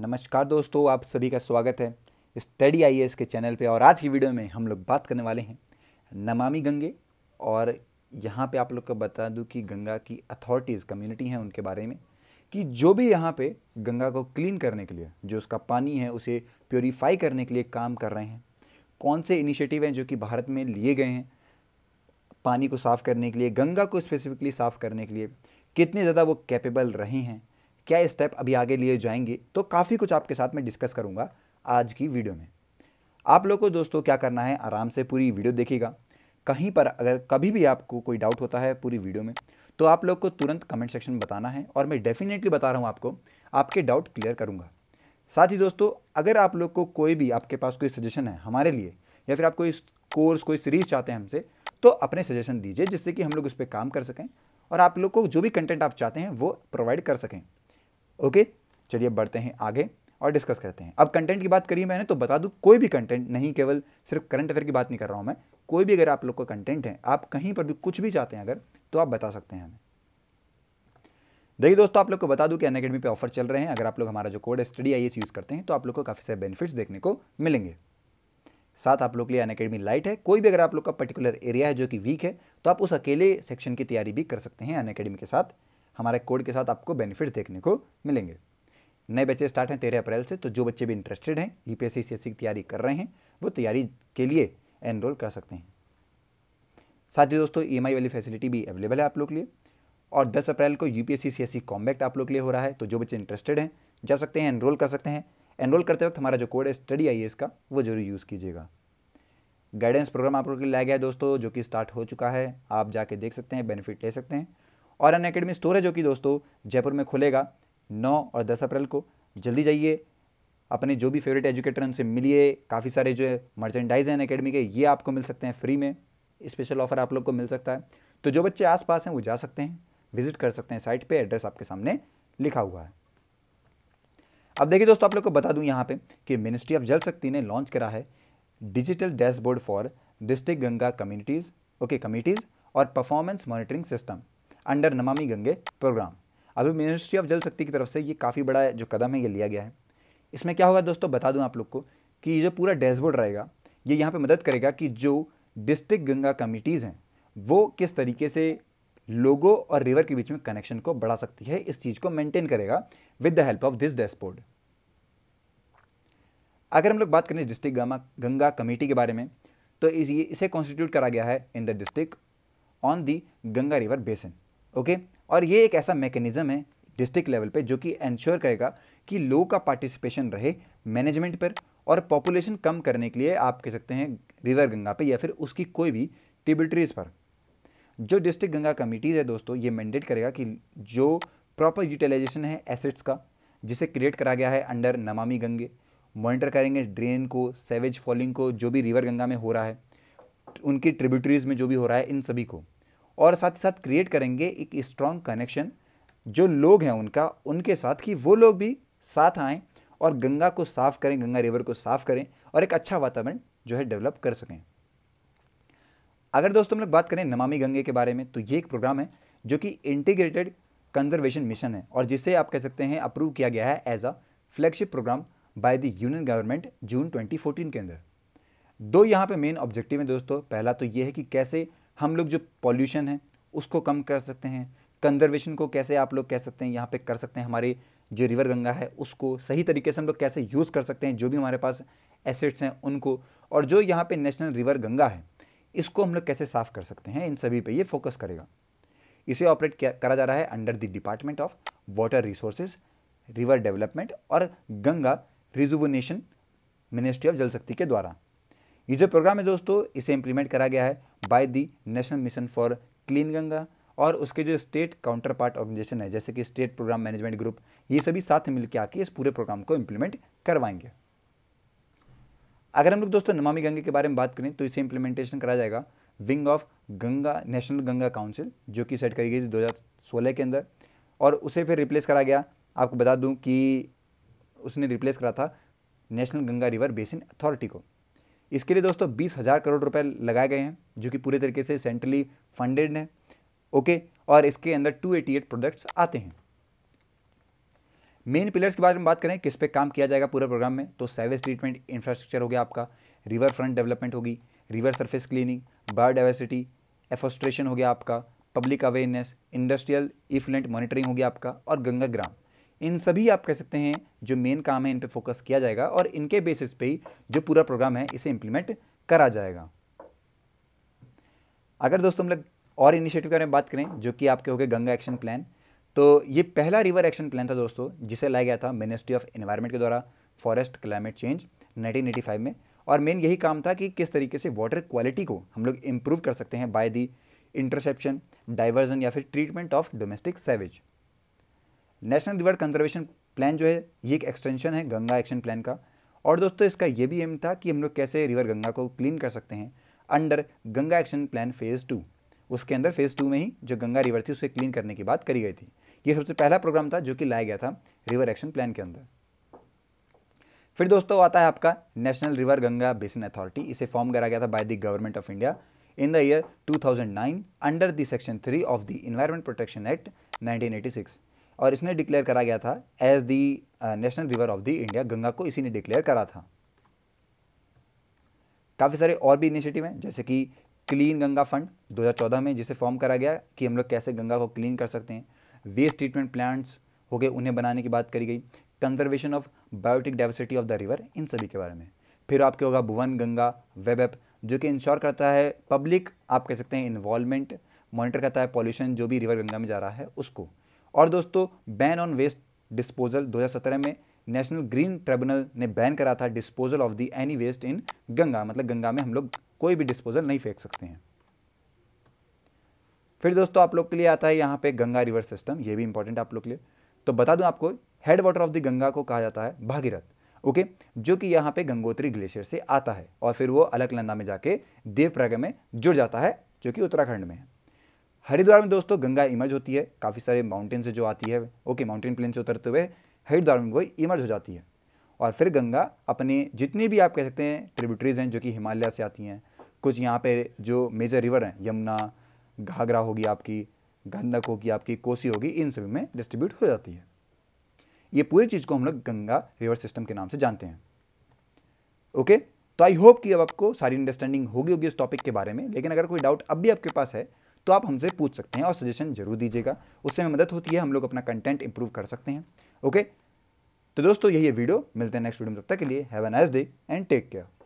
नमस्कार दोस्तों आप सभी का स्वागत है स्टडी आई के चैनल पे और आज की वीडियो में हम लोग बात करने वाले हैं नमामि गंगे और यहाँ पे आप लोग को बता दूँ कि गंगा की अथॉरिटीज़ कम्युनिटी हैं उनके बारे में कि जो भी यहाँ पे गंगा को क्लीन करने के लिए जो उसका पानी है उसे प्योरीफाई करने के लिए काम कर रहे हैं कौन से इनिशिएटिव हैं जो कि भारत में लिए गए हैं पानी को साफ़ करने के लिए गंगा को स्पेसिफिकली साफ़ करने के लिए कितने ज़्यादा वो कैपेबल रहे हैं क्या स्टेप अभी आगे लिए जाएंगे तो काफ़ी कुछ आपके साथ मैं डिस्कस करूँगा आज की वीडियो में आप लोग को दोस्तों क्या करना है आराम से पूरी वीडियो देखिएगा कहीं पर अगर कभी भी आपको कोई डाउट होता है पूरी वीडियो में तो आप लोग को तुरंत कमेंट सेक्शन में बताना है और मैं डेफिनेटली बता रहा हूँ आपको आपके डाउट क्लियर करूँगा साथ ही दोस्तों अगर आप लोग को कोई भी आपके पास कोई सजेशन है हमारे लिए या फिर आप कोई कोर्स कोई सीरीज़ चाहते हैं हमसे तो अपने सजेशन दीजिए जिससे कि हम लोग उस पर काम कर सकें और आप लोग को जो भी कंटेंट आप चाहते हैं वो प्रोवाइड कर सकें ओके चलिए बढ़ते हैं आगे और डिस्कस करते हैं अब कंटेंट की बात करी मैंने तो बता दूँ कोई भी कंटेंट नहीं केवल सिर्फ करंट अफेयर की बात नहीं कर रहा हूँ मैं कोई भी अगर आप लोग का कंटेंट है आप कहीं पर भी कुछ भी चाहते हैं अगर तो आप बता सकते हैं हमें देखिए दोस्तों आप लोग को बता दूं कि अनकेडमी पे ऑफर चल रहे हैं अगर आप लोग हमारा जो कोड है स्टडी आई यूज़ करते हैं तो आप लोग को काफ़ी सारे बेनिफिट्स देखने को मिलेंगे साथ आप लोग के लिए अन अकेडमी लाइट है कोई भी अगर आप लोग का पर्टिकुलर एरिया है जो कि वीक है तो आप उस अकेले सेक्शन की तैयारी भी कर सकते हैं अन अकेडमी के साथ हमारे कोड के साथ आपको बेनिफिट देखने को मिलेंगे नए बच्चे स्टार्ट हैं तेरह अप्रैल से तो जो बच्चे भी इंटरेस्टेड हैं यू पी एस की तैयारी कर रहे हैं वो तैयारी के लिए एनरोल कर सकते हैं साथ ही दोस्तों ई e वाली फैसिलिटी भी अवेलेबल है आप लोग के लिए और 10 अप्रैल को यू पी एस कॉम्बैक्ट आप लोग के लिए हो रहा है तो जो बच्चे इंटरेस्टेड हैं जा सकते हैं एनरोल कर सकते हैं एनरोल करते वक्त हमारा जो कोड है स्टडी आई का वो जरूर यूज़ कीजिएगा गाइडेंस प्रोग्राम आप लोग के लिए लाया गया है दोस्तों जो कि स्टार्ट हो चुका है आप जाके देख सकते हैं बेनिफिट ले सकते हैं और अन अकेडमी स्टोर है जो कि दोस्तों जयपुर में खुलेगा नौ और दस अप्रैल को जल्दी जाइए अपने जो भी फेवरेट एजुकेटर उनसे मिलिए काफ़ी सारे जो है मर्चेंडाइज हैं अकेडमी के ये आपको मिल सकते हैं फ्री में स्पेशल ऑफर आप लोग को मिल सकता है तो जो बच्चे आसपास हैं वो जा सकते हैं विजिट कर सकते हैं साइट पे एड्रेस आपके सामने लिखा हुआ है अब देखिए दोस्तों आप लोग को बता दूं यहाँ पे कि मिनिस्ट्री ऑफ जल शक्ति ने लॉन्च करा है digital dashboard for district Ganga communities okay committees और performance monitoring system under Namami Gange programme अभी मिनिस्ट्री ऑफ जल शक्ति की तरफ से ये काफ़ी बड़ा जो कदम है ये लिया गया है इसमें क्या होगा दोस्तों बता दूं आप लोग को कि ये जो पूरा डैशबोर्ड रहेगा ये यहाँ पे मदद करेगा कि जो डिस्ट्रिक्ट गंगा कमिटीज़ हैं वो किस तरीके से लोगों और रिवर के बीच में कनेक्शन को बढ़ा सकती है इस चीज़ को मेंटेन करेगा with the help of this dashboard अगर हम लोग बात करें डिस्ट्रिक्ट गंगा गंगा कमेटी के बारे में तो इस ये इसे कॉन्स्टिट्यूट करा गया है in the district on the Ganga river basin okay और ये एक ऐसा मैकेनिज्म है डिस्ट्रिक्ट लेवल पे जो कि एंश्योर करेगा कि लोग का पार्टिसिपेशन रहे मैनेजमेंट पर और पॉपुलेशन कम करने के लिए आप कह सकते हैं रिवर गंगा पे या फिर उसकी कोई भी ट्रिब्यूटरीज पर जो डिस्ट्रिक्ट गंगा कमिटीज़ है दोस्तों ये मैंडेट करेगा कि जो प्रॉपर यूटिलाइजेशन है एसेट्स का जिसे क्रिएट करा गया है अंडर नमामि गंगे मॉनिटर करेंगे ड्रेन को सेवेज फॉलिंग को जो भी रिवर गंगा में हो रहा है उनकी ट्रिब्यूटरीज में जो भी हो रहा है इन सभी को और साथ ही साथ क्रिएट करेंगे एक स्ट्रॉन्ग कनेक्शन जो लोग हैं उनका उनके साथ कि वो लोग भी साथ आएँ और गंगा को साफ़ करें गंगा रिवर को साफ़ करें और एक अच्छा वातावरण जो है डेवलप कर सकें अगर दोस्तों हम लोग बात करें नमामि गंगे के बारे में तो ये एक प्रोग्राम है जो कि इंटीग्रेटेड कंजर्वेशन मिशन है और जिसे आप कह सकते हैं अप्रूव किया गया है as a flagship programme by the union government June 2014 के अंदर दो यहाँ पे मेन ऑब्जेक्टिव हैं दोस्तों पहला तो ये है कि कैसे हम लोग जो पॉल्यूशन है उसको कम कर सकते हैं कंजर्वेशन को कैसे आप लोग कह सकते हैं यहाँ पे कर सकते हैं हमारी जो रिवर गंगा है उसको सही तरीके से हम लोग कैसे यूज़ कर सकते हैं जो भी हमारे पास एसेट्स हैं उनको और जो यहाँ पे नेशनल रिवर गंगा है इसको हम लोग कैसे साफ़ कर सकते हैं इन सभी पे ये फोकस करेगा इसे ऑपरेट करा जा रहा है under the department of water resources river development और Ganga rejuvenation ministry of Jal शक्ति के द्वारा ये जो प्रोग्राम है दोस्तों इसे इम्प्लीमेंट करा गया है by the national mission for clean Ganga और उसके जो स्टेट काउंटर पार्ट ऑर्गेनाइजेशन है जैसे कि स्टेट प्रोग्राम मैनेजमेंट ग्रुप ये सभी साथ मिलकर आके इस पूरे प्रोग्राम को इम्प्लीमेंट करवाएंगे अगर हम लोग दोस्तों नमामि गंगे के बारे में बात करें तो इसे इम्प्लीमेंटेशन करा जाएगा wing of Ganga national Ganga council जो कि सेट करी गई थी सोलह के अंदर और उसे फिर रिप्लेस करा गया आपको बता दूं कि उसने रिप्लेस करा था national Ganga river basin authority को इसके लिए दोस्तों बीस हज़ार करोड़ रुपए लगाए गए हैं जो कि पूरे तरीके से सेंट्रली फंडेड हैं ओके और इसके अंदर टू एटी एट प्रोडक्ट्स आते हैं मेन पिलर्स के बारे में बात करें किस पे काम किया जाएगा पूरे प्रोग्राम में तो सेवेज ट्रीटमेंट इंफ्रास्ट्रक्चर हो गया आपका रिवर फ्रंट डेवलपमेंट होगी river surface cleaning biodiversity afforestation हो गया आपका public awareness industrial effluent monitoring हो गया आपका और गंगा ग्राम इन सभी आप कह सकते हैं जो मेन काम है इन पर फोकस किया जाएगा और इनके बेसिस पे ही जो पूरा प्रोग्राम है इसे इम्प्लीमेंट करा जाएगा अगर दोस्तों हम लोग और इनिशिएटिव के बारे में बात करें जो कि आपके हो गए गंगा एक्शन प्लान तो ये पहला रिवर एक्शन प्लान था दोस्तों जिसे लाया गया था मिनिस्ट्री ऑफ इन्वायरमेंट के द्वारा फॉरेस्ट क्लाइमेट चेंज 1985 में और मेन यही काम था कि किस तरीके से वाटर क्वालिटी को हम लोग इम्प्रूव कर सकते हैं बाय दी इंटरसेप्शन डाइवर्जन या फिर treatment of domestic sewage national river conservation plan जो है ये एक एक्सटेंशन है गंगा एक्शन प्लान का और दोस्तों इसका ये भी एम था कि हम लोग कैसे रिवर गंगा को क्लीन कर सकते हैं under Ganga action plan phase two उसके अंदर फेज़ टू में ही जो गंगा रिवर थी उसे क्लीन करने की बात करी गई थी ये सबसे पहला प्रोग्राम था जो कि लाया गया था रिवर एक्शन प्लान के अंदर फिर दोस्तों आता है आपका national river Ganga basin authority इसे फॉर्म करा गया था by the government of India in the year 2009 under the section three of the environment protection act 1986 और इसने डिक्लेयर करा गया था as the national river of the India Ganga को इसी ने डिक्लेयर करा था काफ़ी सारे और भी इनिशिएटिव हैं जैसे कि क्लीन गंगा फंड 2014 में जिसे फॉर्म करा गया कि हम लोग कैसे गंगा को क्लीन कर सकते हैं वेस्ट ट्रीटमेंट प्लांट्स हो गए उन्हें बनाने की बात करी गई conservation of biotic diversity of the river इन सभी के बारे में फिर आपके होगा भुवन गंगा वेब ऐप जो कि इंश्योर करता है पब्लिक आप कह सकते हैं इन्वॉल्वमेंट मॉनिटर करता है पॉल्यूशन जो भी रिवर गंगा में जा रहा है उसको और दोस्तों बैन ऑन वेस्ट डिस्पोजल 2017 में नेशनल ग्रीन ट्रिब्यूनल ने बैन करा था disposal of the any waste in Ganga मतलब गंगा में हम लोग कोई भी डिस्पोजल नहीं फेंक सकते हैं फिर दोस्तों आप लोग के लिए आता है यहाँ पे गंगा रिवर सिस्टम ये भी इंपॉर्टेंट आप लोग के लिए तो बता दूं आपको head water of the Ganga को कहा जाता है भागीरथ ओके जो कि यहाँ पे गंगोत्री ग्लेशियर से आता है और फिर वो अलकनंदा में जाके देवप्रयाग में जुड़ जाता है जो कि उत्तराखंड में है हरिद्वार में दोस्तों गंगा इमर्ज होती है काफ़ी सारे माउंटेन से जो आती है ओके माउंटेन प्लेन से उतरते हुए हरिद्वार में वो इमर्ज हो जाती है और फिर गंगा अपने जितने भी आप कह सकते हैं ट्रिब्यूटरीज हैं जो कि हिमालय से आती हैं कुछ यहाँ पे जो मेजर रिवर हैं यमुना घाघरा होगी आपकी गंधक होगी आपकी कोसी होगी इन सभी में डिस्ट्रीब्यूट हो जाती है ये पूरी चीज़ को हम लोग गंगा रिवर सिस्टम के नाम से जानते हैं ओके तो आई होप कि अब आपको सारी अंडरस्टैंडिंग होगी होगी इस टॉपिक के बारे में लेकिन अगर कोई डाउट अब भी आपके पास है तो आप हमसे पूछ सकते हैं और सजेशन जरूर दीजिएगा उससे हमें मदद होती है हम लोग अपना कंटेंट इंप्रूव कर सकते हैं ओके तो दोस्तों यही है वीडियो मिलते हैं नेक्स्ट वीडियो में तब तक के लिए have a nice day and take care